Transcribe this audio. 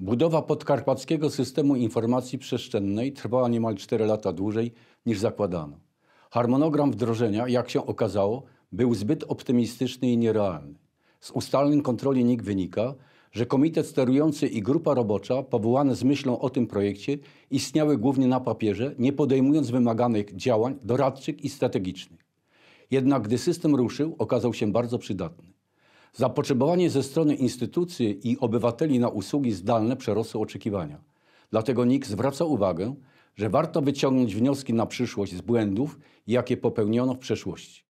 Budowa podkarpackiego systemu informacji przestrzennej trwała niemal 4 lata dłużej niż zakładano. Harmonogram wdrożenia, jak się okazało, był zbyt optymistyczny i nierealny. Z ustaleń kontroli NIK wynika, że komitet sterujący i grupa robocza powołane z myślą o tym projekcie istniały głównie na papierze, nie podejmując wymaganych działań doradczych i strategicznych. Jednak gdy system ruszył, okazał się bardzo przydatny. Zapotrzebowanie ze strony instytucji i obywateli na usługi zdalne przerosło oczekiwania. Dlatego NIK zwraca uwagę, że warto wyciągnąć wnioski na przyszłość z błędów, jakie popełniono w przeszłości.